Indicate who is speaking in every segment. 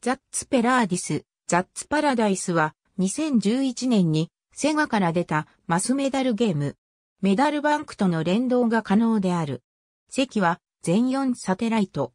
Speaker 1: ザッツペラーディス、ザッツパラダイスは2011年にセガから出たマスメダルゲーム。メダルバンクとの連動が可能である。席は全4サテライト。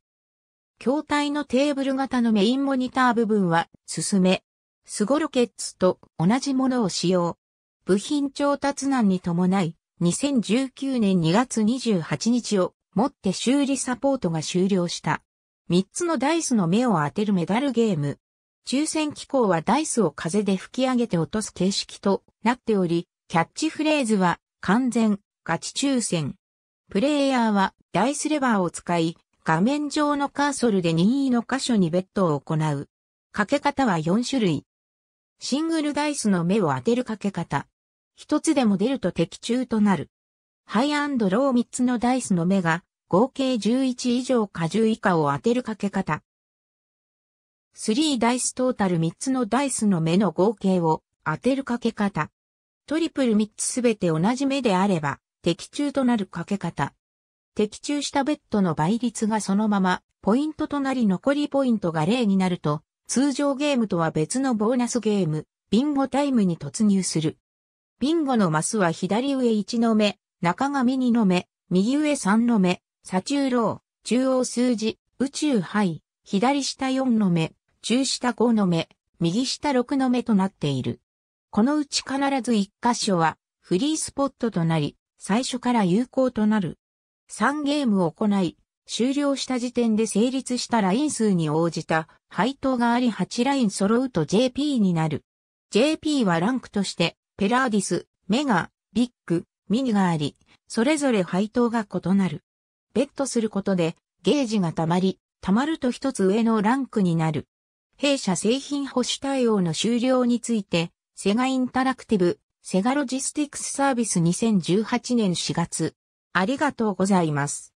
Speaker 1: 筐体のテーブル型のメインモニター部分は進め。スゴロケッツと同じものを使用。部品調達難に伴い、2019年2月28日をもって修理サポートが終了した。3つのダイスの目を当てるメダルゲーム。抽選機構はダイスを風で吹き上げて落とす形式となっており、キャッチフレーズは完全、ガチ抽選。プレイヤーはダイスレバーを使い、画面上のカーソルで任意の箇所にベットを行う。かけ方は4種類。シングルダイスの目を当てるかけ方。一つでも出ると的中となる。ハイロー3つのダイスの目が合計11以上か10以下を当てるかけ方。3ダイストータル3つのダイスの目の合計を当てるかけ方。トリプル3つすべて同じ目であれば、的中となるかけ方。的中したベッドの倍率がそのまま、ポイントとなり残りポイントが0になると、通常ゲームとは別のボーナスゲーム、ビンゴタイムに突入する。ビンゴのマスは左上1の目、中上2の目、右上3の目、左中老、中央数字、宇宙杯、左下4の目、中下5の目、右下6の目となっている。このうち必ず1箇所はフリースポットとなり、最初から有効となる。3ゲームを行い、終了した時点で成立したライン数に応じた配当があり8ライン揃うと JP になる。JP はランクとして、ペラーディス、メガ、ビッグ、ミニがあり、それぞれ配当が異なる。ベットすることで、ゲージが溜まり、溜まると一つ上のランクになる。弊社製品保守対応の終了について、セガインタラクティブ、セガロジスティックスサービス2018年4月。ありがとうございます。